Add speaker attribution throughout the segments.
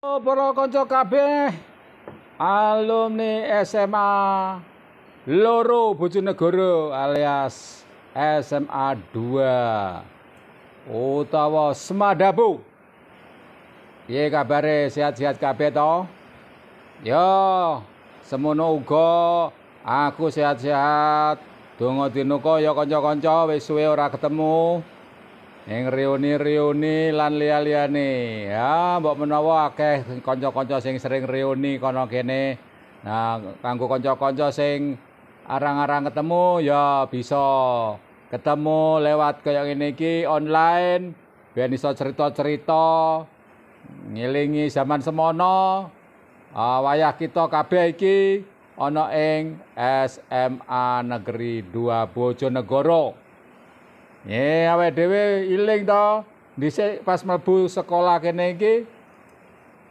Speaker 1: Oh, para kanca kabeh alumni SMA Loro Bojonegoro alias SMA 2 utawa Semadabu. Piye kabare sehat-sehat kabeh to? Yo, semono uga aku sehat-sehat. Donga dina kaya kanca-kanca wis suwe ora ketemu ing reuni-reuni lan liya-liyane. Ya, mbok menawa akeh kanca-kanca sing sering reuni kono kene. Nah, kanggo kanca-kanca sing arang-arang ketemu ya bisa ketemu lewat kaya ngene iki online ben iso cerita-cerita ngelingi zaman semono uh, wayah kita kabeh iki ana ing SMA Negeri 2 Bojonegoro. Ye awake dhewe iling to. Dhisik pas mlebu sekolah kene iki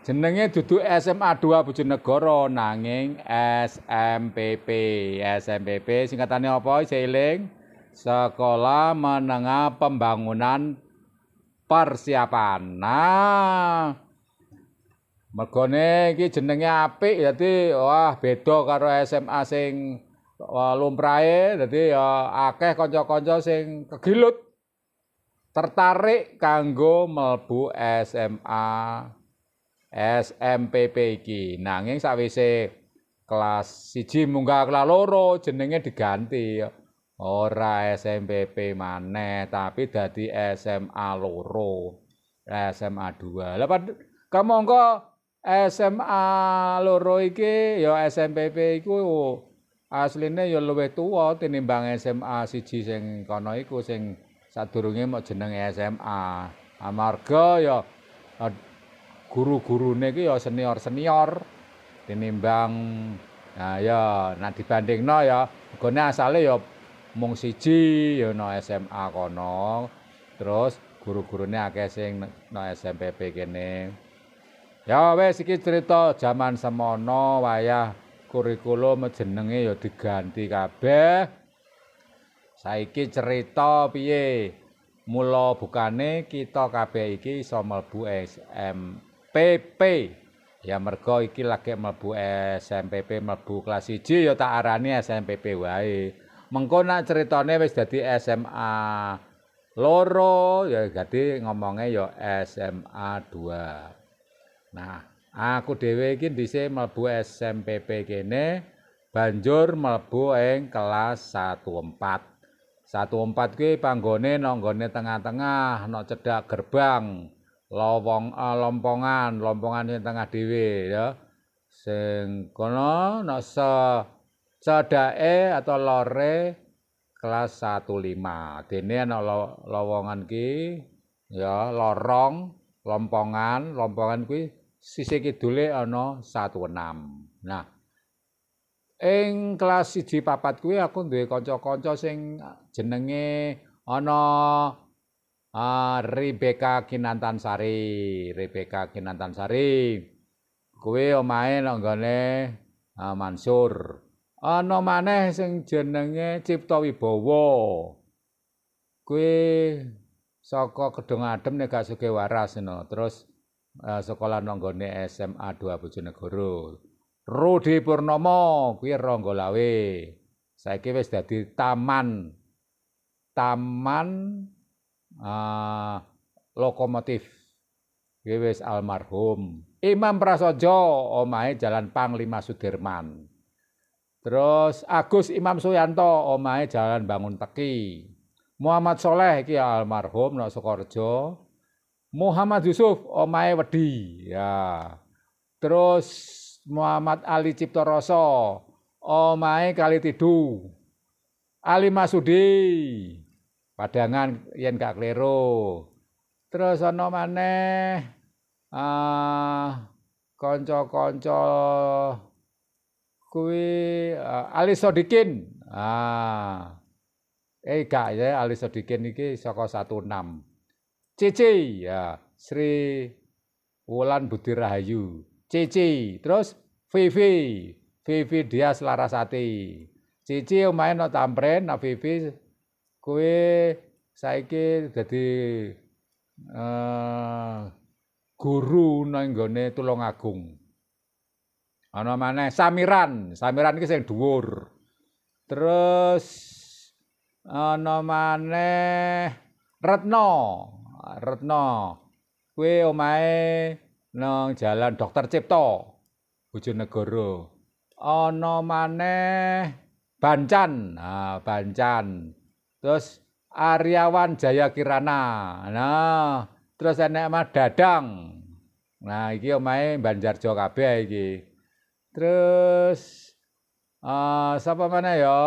Speaker 1: jenenge dudu SMA 2 Bojonegoro nanging SMPP. SMPP singkatane apa? Iseling Sekolah Menengah Pembangunan Persiapan. Nah, mergone iki jenenge apik dadi wah beda karo SMA sing lumrahe dadi ya akeh kanca-kanca sing kegilut tertarik kanggo melbu SMA SMPP iki. Nanging sawise kelas siji munggah kelas loro jenenge diganti ora SMPP maneh tapi dadi SMA loro. SMA 2. kamu kamangka SMA loro iki ya SMPP iku asline ya luwih tuwa tinimbang SMA siji sing kono iku sing sadurunge mau jeneng SMA amarga ya guru-gurune iki ya senior-senior tinimbang nah ya nek dibandingno ya gone asale ya mung siji ya SMA kono terus guru-gurune akeh sing no SMPP kene ya wis iki cerita jaman semono wayah kurikulum jenenge ya diganti kabeh saiki cerita piye mula bukane kita kabeh iki iso mlebu SMPP ya mergo iki lagi mlebu SMPP mlebu kelas 1 ya tak arani SMPP wae mengko nak critane wis dadi SMA loro ya dadi ngomongnya ya SMA 2 nah Aku dhewe iki dhisik mlebu SMPP kene, banjur mlebu ing kelas 14. 14 kuwi panggone nanggone tengah-tengah, nok cedhak gerbang, lowong uh, lompongan, lompongan sing tengah dhewe ya. Sing kono nok se cedake atau lore kelas 15. Dene ana lo, lowongan ki ya lorong, lompongan, lompongan kuwi sisi kidule ana enam, Nah, ing kelas 1 papat kuwi aku duwe kanca-kanca sing jenenge ana uh, Rebecca Kinantansari, Rebecca Kinantansari. Kuwi omahe nang gone uh, Mansur. Ana maneh sing jenenge Ciptowi Wibowo. Kuwi saka Kedung Adem nek gak waras no. Terus Eh, sekolah nanggone SMA 2 Bojonegoro. Rudi Purnomo kuwi Ronggolawe. Saiki wis dadi taman taman uh, lokomotif. Kuwi wis almarhum. Imam Prasojo omahe Jalan Panglima Sudirman. Terus Agus Imam Suyanto omahe Jalan Bangun Teki. Muhammad Soleh iki almarhum Nok Sukorejo. Muhammad Yusuf omae wedi ya. Terus Muhammad Ali Ciptoroso omae kali tidu. Ali Masudi padangan yen gak klero. Terus ana maneh ah konco kanca kuwi uh, Ali Sodikin. Ah. Eh gak ya Ali Sodikin iki saka 16. CC ya Sri Wulan Budi Rahayu. CC terus VV VV dia Larasati. CC main no tampren nah VV kue saiki jadi uh, guru nang gone agung, Ana maneh Samiran, Samiran iki sing dhuwur. Terus ana maneh Retno. Retno, kue omae nang Jalan Dokter Cipto, Bojonegoro. Ana maneh Bancan, nah Bancan. Terus Aryawan Jaya Kirana. Nah, terus enek mah Dadang. Nah, iki omahe Banjarjo kabeh iki. Terus eh uh, mana ya?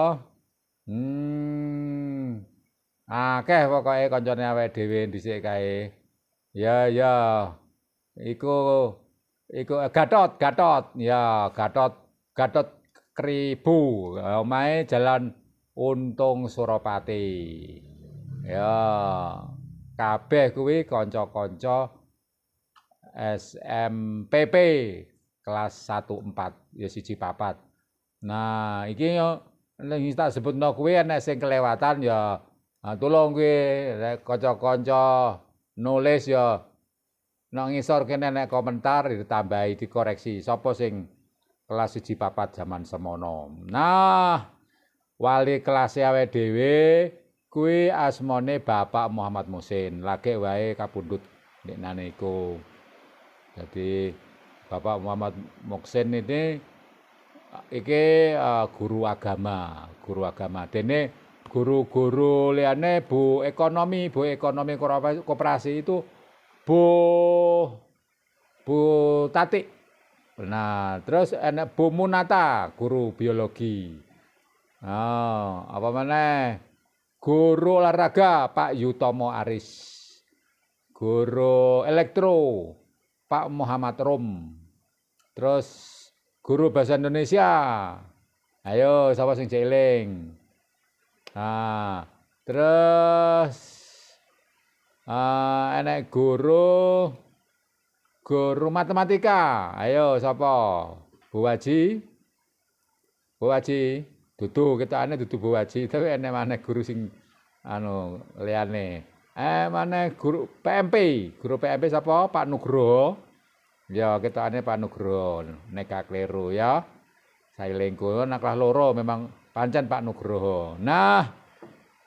Speaker 1: Hmm, Akeh pokoke kancane awake dhewe dhisik kae. Ya ya. Iku iku eh, Gatot, Gatot. Ya, Gatot, Gatot Kribu. Eh, omahe Jalan Untung Suropati, Ya. Kabeh kuwi kanca-kanca SMPP kelas 14 ya siji papat. Nah, iki yo ning tak sebutno kuwi enek sing kelewatan ya Ah tolong, kuwi kocok kanca nulis ya nek ngisor kene nek komentar ditambahi dikoreksi Sopo sing kelas siji papat zaman semono. Nah, wali kelas e awake dhewe kuwi asmane Bapak Muhammad Musin. Lagi wae kapundhut nek nane iku. Dadi Bapak Muhammad Muksin ini eh, iki eh, guru agama, guru agama. guru-guru liane bu ekonomi, bu ekonomi koperasi itu bu bu Tati. Nah, terus enak bu Munata, guru biologi. Nah, apa mana? Guru olahraga Pak Yutomo Aris. Guru elektro Pak Muhammad Rom. Terus guru bahasa Indonesia. Ayo, sama sing jeling? Nah, terus uh, enek guru guru matematika. Ayo siapa Bu Waji. Bu Waji, dudu tutu dudu Bu Waji, tapi enek mana guru sing anu liane Eh mana guru PMP, guru PMP siapa Pak Nugroho. Ya aneh Pak Nugroho, neka kleru ya. Saya lingkuh naklah loro memang Pancen Pak Nugroho. Nah,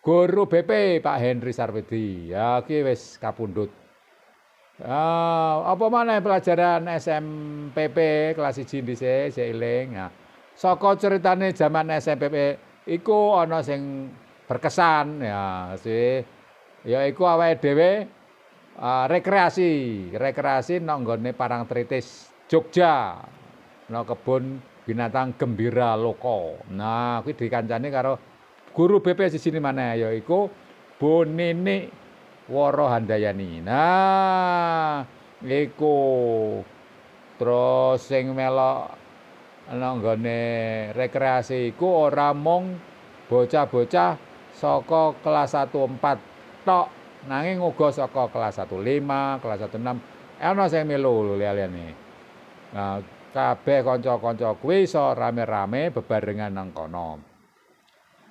Speaker 1: guru BP Pak Henry Sarwedi. Ya ki wis kapundhut. Uh, apa mana pelajaran SMPP kelas 1 dhisik sik eling. Nah, saka ceritane zaman SMPP iku ana sing berkesan ya si ya iku awake dhewe uh, rekreasi, rekreasi nang no nggone Jogja. Nang no kebun binatang gembira loko. Nah, kuwi dikancani karo guru BP di sini mana yaiku Bu Nini Woro Handayani. Nah, iku terus sing melok ana rekreasi iku ora mung bocah-bocah saka kelas empat, tok nanging uga saka kelas lima, kelas enam. ana sing melu lho liyane. Nah, kabeh kanca-kanca kuwi iso rame-rame bebarengan nang kono.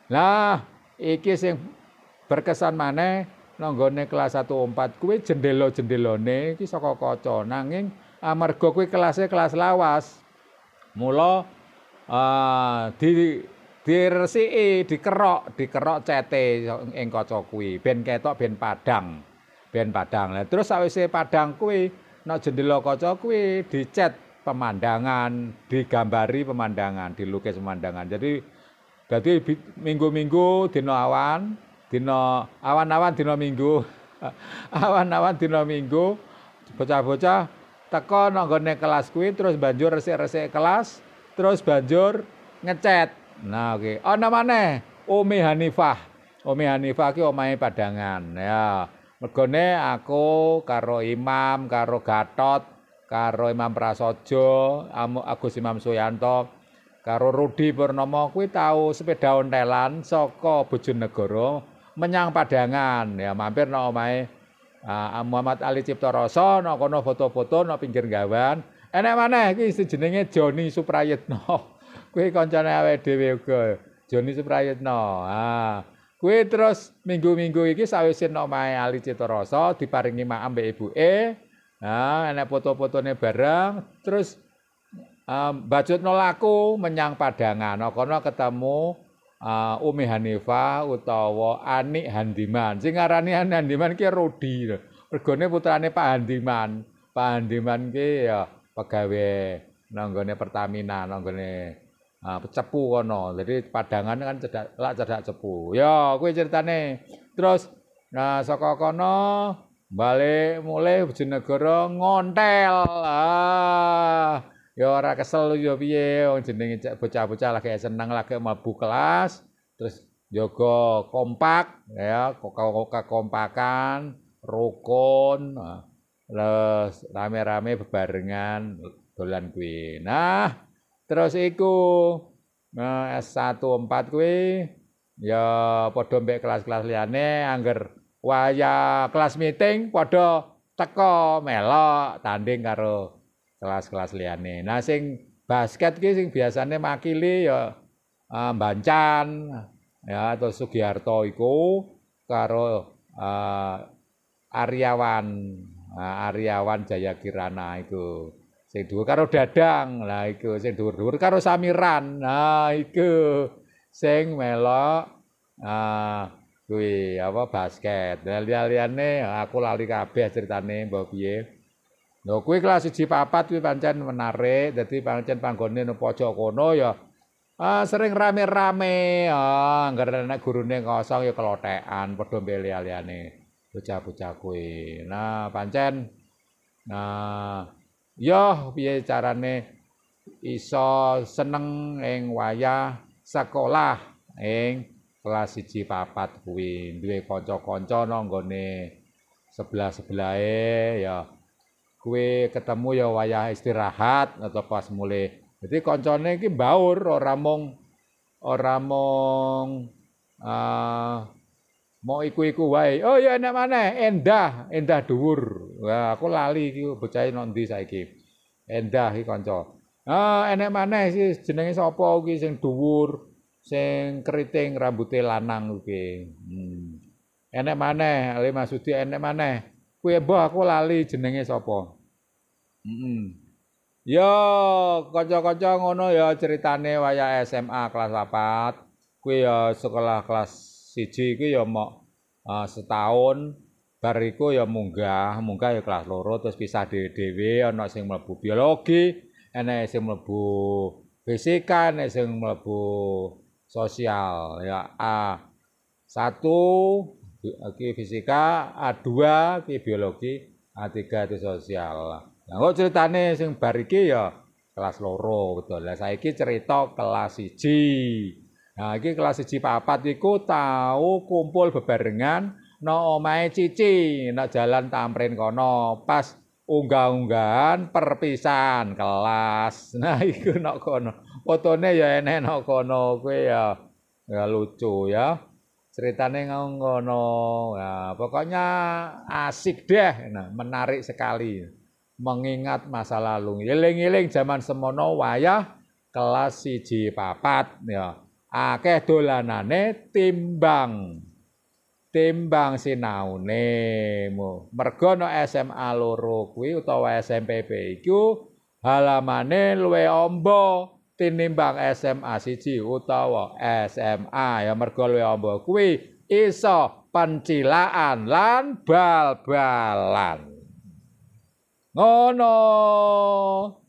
Speaker 1: Lah, iki sing berkesan maneh nanggone kelas 104 kuwi jendela-jendelane iki saka kaca nanging amarga kuwi kelasnya kelas lawas. Mula uh, di diresiki, dikerok, dikerok cete ing kaca kuwi ben ketok ben padang. Ben padang. Lah terus sawise padang kuwi nek no jendela kaca kuwi dicet pemandangan, digambari pemandangan, dilukis pemandangan. Jadi jadi minggu-minggu dino awan, dino awan-awan dino minggu. awan-awan dino minggu bocah-bocah teko nanggone kelas kuwi terus banjur resik-resik kelas, terus banjur ngecat. Nah, oke. Okay. Oh, nama maneh Umi Hanifah. Umi Hanifah ki omahe Padangan. Ya. Mergone aku karo Imam, karo Gatot, karo Imam Prasojo, Agus Imam Suyanto, karo Rudi Purnomo kuwi tau sepeda ontelan saka Bojonegoro menyang Padangan ya mampir nang omahe uh, Muhammad Ali Cipto Rasa nang kono foto-foto nang pinggir gawan enek maneh iki jenenge Joni Suprayitno kuwi kancane awe dhewe uga Joni Suprayitno ha ah, kuwi terus minggu-minggu iki sawise nomae Ali Cipto Rasa diparingi maam mbek ibuke Nah, enak foto-fotonya bareng, terus um, bajut nolaku menyang padangan. Nah, kono ketemu uh, Umi Hanifa utawa Ani Handiman. Sing ngarani Ani Handiman ki Rudi. Mergone putrane Pak Handiman. Pak Handiman ki ya pegawai nanggone Pertamina, nanggone uh, cepu kono. Jadi padangan kan cedak lak cedak cepu. Ya, kuwi ceritane. Terus nah saka kono balik mulai Bojonegoro ngontel. Ah, ya ora kesel ya piye wong jenenge bocah-bocah lagi seneng lagi mabuk kelas terus jogo kompak ya koka-koka kompakan rukun ah, terus rame-rame bebarengan dolan kuwi nah terus iku nah, eh, S14 kuwi ya padha mbek kelas-kelas liane angger waya kelas meeting padha teko melok tanding karo kelas-kelas liyane. Nah sing basket ki sing biasane makili ya uh, eh, Bancan ya atau Sugiharto iku karo uh, Aryawan uh, Aryawan Jaya Kirana itu, sing dhuwur karo Dadang lah iku sing dhuwur-dhuwur karo Samiran nah iku sing melok uh, kuwi apa basket. Lah liyane aku lali kabeh ceritane mbok piye. Lho kuwi kelas 1 papat kuwi pancen menarik, dadi pancen panggone nang pojok kono ya ah, sering rame-rame. Ah, anggar nek gurune kosong ya kelotean padha mbeli liyane bocah-bocah kue Nah, pancen nah yo biaya carane iso seneng ing wayah sekolah eng, kelas siji papat kuwi duwe kanca-kanca nang sebelah-sebelahe ya kuwi ketemu ya wayah istirahat atau pas mulai jadi koncone iki baur ora mung ora mung uh, mau iku-iku wae. Oh ya enak mana? Endah, endah dhuwur. Wah, aku lali iki bocah nang ndi saiki. Endah iki kanca. Ah, enak mana sih jenenge sapa iki sing dhuwur? sing keriting rambute lanang kuwi. Hmm. Enek maneh Ali Masudi enek maneh. Kuwi ya, mbah aku lali jenenge sapa. Heeh. Mm Yo, kanca-kanca ngono ya ceritane waya SMA kelas 4. Kuwi ya sekolah kelas 1 kuwi ya mok uh, ah, setahun bariku ya munggah, munggah ya kelas loro terus pisah dhewe-dhewe ana sing mlebu biologi, ana sing mlebu fisika, ana sing mlebu sosial ya A satu ki fisika A2 ki biologi A3 itu sosial nah kok ceritane sing baru ya kelas loro betul lah ki cerita kelas siji nah ki kelas siji papat iku tahu kumpul bebarengan no omai cici no jalan tamrin kono pas unggah-unggahan perpisahan kelas nah iku no kono Fotone ya no kono kue ya ya lucu ya. Ceritane kono ya pokoknya asik deh, nah, menarik sekali. Mengingat masa lalu. ngiling-ngiling zaman semono wayah kelas siji papat ya. Akeh dolanane timbang. timbang sinaune mergo no SMA loro kuwi utawa SMPP iku halamane luwe ombo tinimbang SMA siji utawa SMA ya mergo luwih amba ya, kuwi iso pencilaan lan bal-balan. Ngono.